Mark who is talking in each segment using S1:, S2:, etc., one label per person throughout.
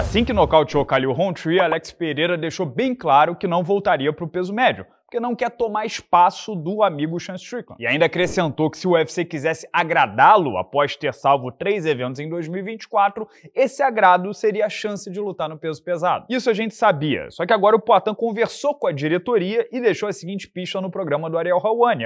S1: Assim que nocauteou Khalil Rountree, Alex Pereira deixou bem claro que não voltaria para o peso médio, porque não quer tomar espaço do amigo Sean Strickland. E ainda acrescentou que se o UFC quisesse agradá-lo após ter salvo três eventos em 2024, esse agrado seria a chance de lutar no peso pesado. Isso a gente sabia, só que agora o Poitin conversou com a diretoria e deixou a seguinte pista no programa do Ariel Hawani,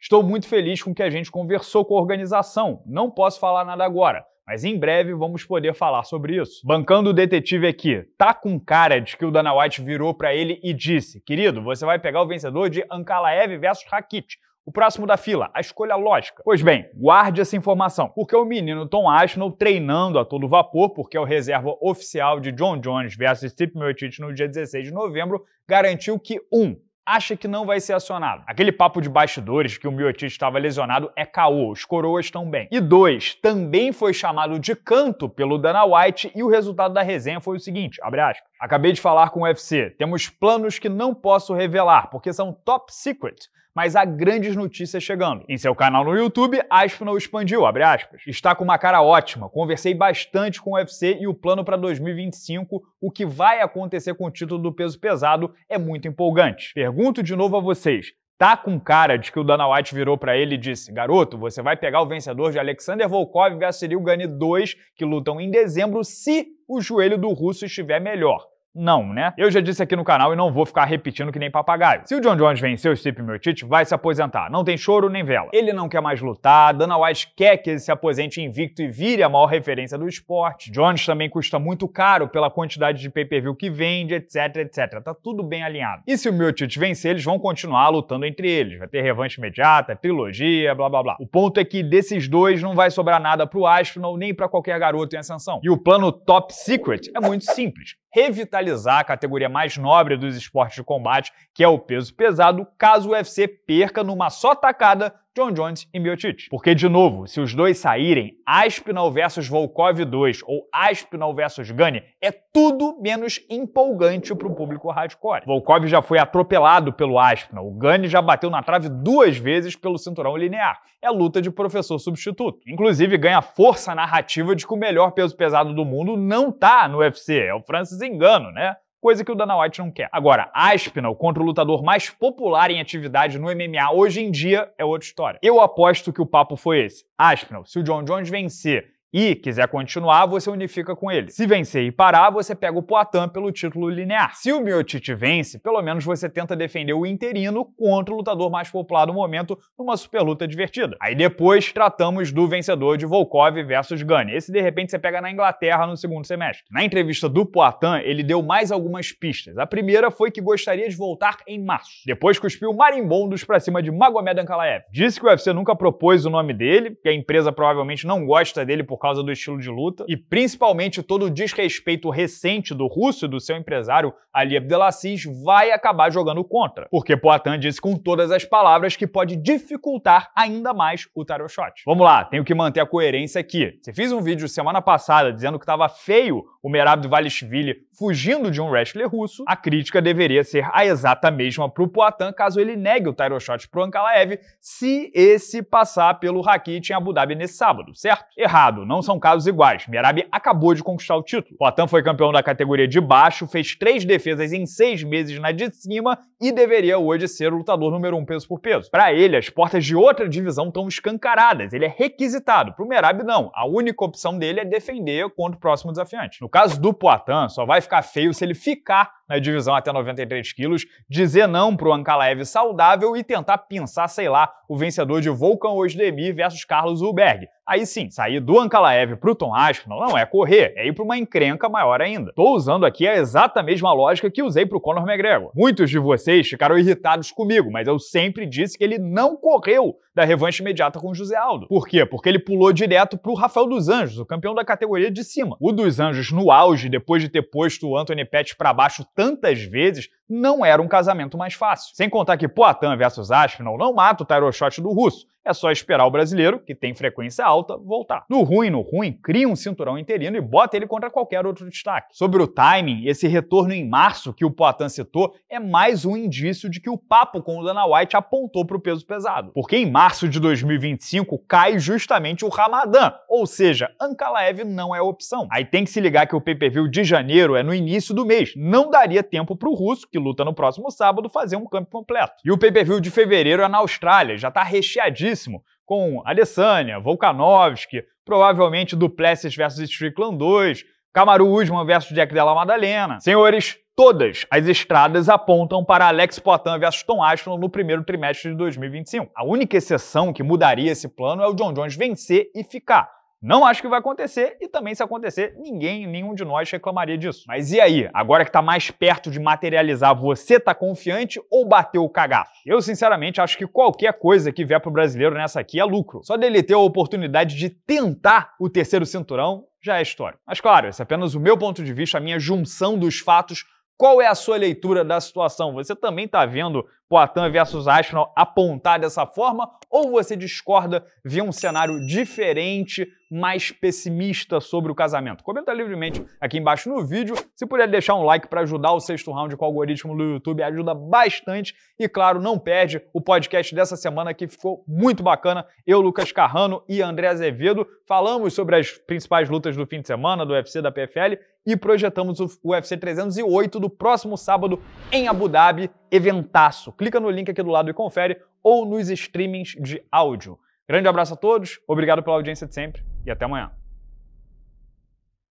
S1: Estou muito feliz com que a gente conversou com a organização, não posso falar nada agora mas em breve vamos poder falar sobre isso. Bancando o detetive aqui, tá com cara de que o Dana White virou para ele e disse: "Querido, você vai pegar o vencedor de Ankalaev versus Rakit. O próximo da fila, a escolha lógica. Pois bem, guarde essa informação, porque o menino Tom Aspinall treinando a todo vapor, porque é o reserva oficial de John Jones versus Steve Miocic no dia 16 de novembro, garantiu que 1. Um, acha que não vai ser acionado. Aquele papo de bastidores que o Miotic estava lesionado é caô, os coroas estão bem. E dois, também foi chamado de canto pelo Dana White e o resultado da resenha foi o seguinte, abre aspas. Acabei de falar com o UFC, temos planos que não posso revelar porque são top secret mas há grandes notícias chegando. Em seu canal no YouTube, Aspinall expandiu, abre aspas. Está com uma cara ótima, conversei bastante com o UFC e o plano para 2025, o que vai acontecer com o título do peso pesado, é muito empolgante. Pergunto de novo a vocês, tá com cara de que o Dana White virou para ele e disse: "Garoto, você vai pegar o vencedor de Alexander Volkov e Vassilio Gane 2, que lutam em dezembro, se o joelho do russo estiver melhor". Não, né? Eu já disse aqui no canal e não vou ficar repetindo que nem papagaio. Se o John Jones venceu o Steve Miocic, vai se aposentar. Não tem choro nem vela. Ele não quer mais lutar, Dana White quer que ele se aposente invicto e vire a maior referência do esporte. Jones também custa muito caro pela quantidade de pay-per-view que vende, etc, etc. Tá tudo bem alinhado. E se o Miocic vencer, eles vão continuar lutando entre eles. Vai ter revanche imediata, trilogia, blá blá blá. O ponto é que desses dois não vai sobrar nada pro Aspinall nem para qualquer garoto em ascensão. E o plano Top Secret é muito simples revitalizar a categoria mais nobre dos esportes de combate, que é o peso pesado, caso o UFC perca numa só tacada John Jones e Miocic. Porque, de novo, se os dois saírem, Aspinall versus Volkov 2 ou Aspinall versus Gani é tudo menos empolgante para o público hardcore. Volkov já foi atropelado pelo Aspinall, o Gani já bateu na trave duas vezes pelo cinturão linear. É luta de professor substituto. Inclusive, ganha força narrativa de que o melhor peso pesado do mundo não tá no UFC, é o Francis Engano, né? coisa que o Dana White não quer. Agora, Aspinall contra o lutador mais popular em atividade no MMA hoje em dia é outra história. Eu aposto que o papo foi esse. Aspinall, se o John Jones vencer e quiser continuar, você unifica com ele. Se vencer e parar, você pega o Poitin pelo título linear. Se o Miotite vence, pelo menos você tenta defender o interino contra o lutador mais popular do momento numa super luta divertida. Aí depois tratamos do vencedor de Volkov versus Gane. Esse de repente você pega na Inglaterra no segundo semestre. Na entrevista do Poitin, ele deu mais algumas pistas. A primeira foi que gostaria de voltar em março. Depois cuspiu marimbondos para cima de Magomed Ankalaev. Disse que o UFC nunca propôs o nome dele, que a empresa provavelmente não gosta dele por causa causa do estilo de luta e principalmente todo o desrespeito recente do russo e do seu empresário Ali Abdelaziz vai acabar jogando contra, porque Poatan disse com todas as palavras que pode dificultar ainda mais o tarot shot. Vamos lá, tenho que manter a coerência aqui. Você fez um vídeo semana passada dizendo que estava feio o Merab Valishvili fugindo de um wrestler russo, a crítica deveria ser a exata mesma pro Poatan caso ele negue o title shot pro Ankalaev se esse passar pelo Rakit em Abu Dhabi nesse sábado, certo? Errado, não são casos iguais. Miarabi acabou de conquistar o título. Poitin foi campeão da categoria de baixo, fez três defesas em seis meses na de cima e deveria hoje ser o lutador número um peso por peso. Para ele, as portas de outra divisão estão escancaradas, ele é requisitado. Pro Miarabi, não. A única opção dele é defender contra o próximo desafiante. No caso do Poitin, só vai ficar feio se ele ficar na divisão até 93 quilos, dizer não para o Ankalaev saudável e tentar pensar sei lá, o vencedor de Volkan Osdemir versus Carlos Ulberg. Aí sim, sair do Ankalaev para o Tom Aspinall não é correr, é ir para uma encrenca maior ainda. estou usando aqui a exata mesma lógica que usei para o Conor McGregor. Muitos de vocês ficaram irritados comigo, mas eu sempre disse que ele não correu da revanche imediata com o José Aldo. Por quê? Porque ele pulou direto para o Rafael dos Anjos, o campeão da categoria de cima. O dos Anjos no auge, depois de ter posto o Anthony Pettis para baixo tantas vezes não era um casamento mais fácil. Sem contar que Poitin versus Aspinall não mata o Tyroshot do russo, é só esperar o brasileiro, que tem frequência alta, voltar. No ruim, no ruim, cria um cinturão interino e bota ele contra qualquer outro destaque. Sobre o timing, esse retorno em março que o Poitin citou é mais um indício de que o papo com o Dana White apontou para o peso pesado. Porque em março de 2025 cai justamente o Ramadã, ou seja, Ankalaev não é opção. Aí tem que se ligar que o pay-per-view de janeiro é no início do mês, não daria tempo para o russo, que luta no próximo sábado, fazer um campo completo. E o pay-per-view de fevereiro é na Austrália, já está recheadíssimo com Alessania, Volkanovski, provavelmente Duplessis versus Strickland 2, Camaro Usman versus Jack Della Madalena. Senhores, todas as estradas apontam para Alex Potan vs Tom Ashton no primeiro trimestre de 2025. A única exceção que mudaria esse plano é o John Jones vencer e ficar não acho que vai acontecer e também se acontecer, ninguém, nenhum de nós reclamaria disso. Mas e aí? Agora que está mais perto de materializar, você tá confiante ou bateu o cagaço? Eu sinceramente acho que qualquer coisa que vier pro brasileiro nessa aqui é lucro. Só dele ter a oportunidade de tentar o terceiro cinturão já é história. Mas claro, esse é apenas o meu ponto de vista, a minha junção dos fatos qual é a sua leitura da situação? Você também está vendo Poitin versus Arsenal apontar dessa forma? Ou você discorda, vê um cenário diferente, mais pessimista sobre o casamento? Comenta livremente aqui embaixo no vídeo. Se puder deixar um like para ajudar o sexto round com o algoritmo do YouTube, ajuda bastante. E claro, não perde o podcast dessa semana que ficou muito bacana. Eu, Lucas Carrano e André Azevedo falamos sobre as principais lutas do fim de semana do UFC da PFL e projetamos o UFC 308 do próximo sábado em Abu Dhabi, eventaço clica no link aqui do lado e confere, ou nos streamings de áudio. Grande abraço a todos, obrigado pela audiência de sempre e até amanhã.